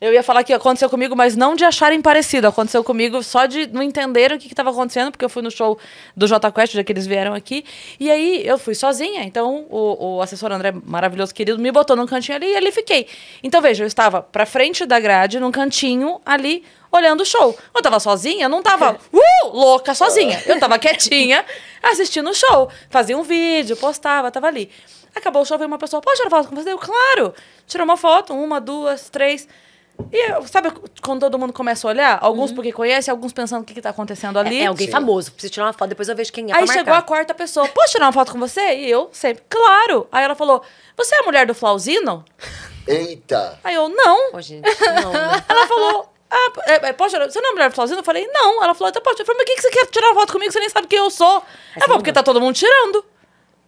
Eu ia falar que aconteceu comigo, mas não de acharem parecido. Aconteceu comigo só de não entender o que estava acontecendo, porque eu fui no show do J Quest, já que eles vieram aqui. E aí eu fui sozinha. Então o, o assessor André, maravilhoso querido, me botou num cantinho ali e ali fiquei. Então veja, eu estava para frente da grade, num cantinho ali, olhando o show. Eu tava sozinha, não tava uh, louca sozinha. Eu tava quietinha assistindo o show. Fazia um vídeo, postava, tava ali. Acabou o show, veio uma pessoa, pode tirar foto com você? Eu, claro! Tirou uma foto, uma, duas, três. E eu, sabe quando todo mundo começa a olhar? Alguns uhum. porque conhece, alguns pensando o que, que tá acontecendo é, ali. É, é alguém famoso, preciso tirar uma foto, depois eu vejo quem é. Aí chegou a quarta pessoa, posso tirar uma foto com você? E eu sempre, claro! Aí ela falou: Você é a mulher do Flauzino? Eita! Aí eu, não. Pô, gente, não né? ela falou, ah, é, é, pode tirar... Você não é mulher sozinha? Eu falei, não. Ela falou, então pode. Eu falei, mas o que você quer tirar foto comigo? Você nem sabe quem eu sou. É ela falou, porque tá todo mundo tirando.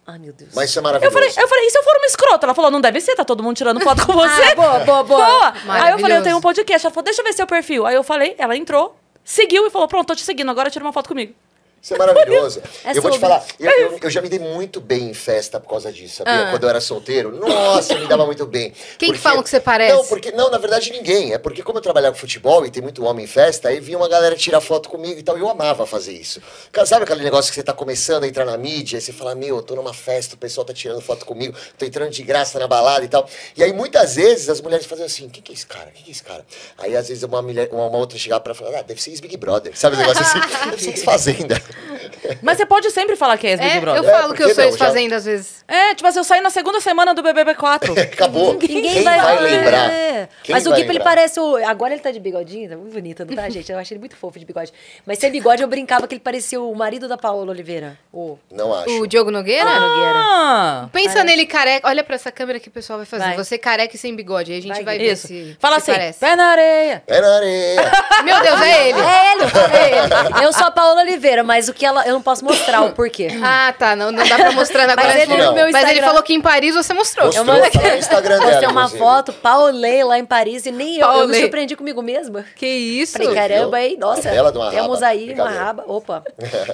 Ai, meu Deus. Mas isso é maravilhoso. Eu falei, eu falei, e se eu for uma escrota? Ela falou, não deve ser, tá todo mundo tirando foto com ah, você. ah, boa, boa, boa. boa. Aí eu falei, eu tenho um podcast. Ela falou, deixa eu ver seu perfil. Aí eu falei, ela entrou, seguiu e falou, pronto, tô te seguindo, agora tira uma foto comigo. Isso é maravilhoso. É eu vou te falar, eu, eu, eu, já me dei muito bem em festa por causa disso, sabia? Ah. Quando eu era solteiro, nossa, me dava muito bem. Quem porque... que que você parece? Não, porque não, na verdade ninguém. É porque como eu trabalhava com futebol e tem muito homem em festa, aí vinha uma galera tirar foto comigo e tal, eu amava fazer isso. Sabe aquele negócio que você tá começando a entrar na mídia, e você fala: "Meu, eu tô numa festa, o pessoal tá tirando foto comigo, tô entrando de graça na balada e tal". E aí muitas vezes as mulheres faziam assim: "Quem que é esse cara? Quem que é esse cara?". Aí às vezes uma mulher, uma, outra chegava para falar: "Ah, deve ser ex Big Brother". Sabe o negócio assim? deve ser fazenda. Mas você pode sempre falar que é ex-Big é, Brother. Eu falo é, que eu sou ex-fazenda às vezes. É, tipo assim, eu saí na segunda semana do BBB4. Acabou. Ninguém, vai, vai lembrar. É. Mas o Gui, ele parece o... Agora ele tá de bigodinho, tá muito bonito, não tá, gente? Eu achei ele muito fofo de bigode. Mas sem bigode eu brincava que ele parecia o marido da Paola Oliveira. O... Não acho. O Diogo Nogueira? Ah, Nogueira. Pensa parece. nele careca. Olha pra essa câmera que o pessoal vai fazer. Vai. Você careca e sem bigode. Aí a gente vai, vai ver Isso. se Fala se assim, parece. pé na areia. Pé na areia. Meu Deus, é ele. É ele. É ele. eu sou a Paola Oliveira, mas o que ela. Eu não posso mostrar o porquê. Ah, tá. Não, não dá pra mostrar agora. mas, ele, não. mas ele falou que em Paris você mostrou. mostrou eu tá mostrei, tá Instagram dela, mostrei uma foto, paulei lá em Paris e nem eu, eu me surpreendi comigo mesma. Que isso? Falei, caramba, aí, nossa, é temos aí uma raba. Opa.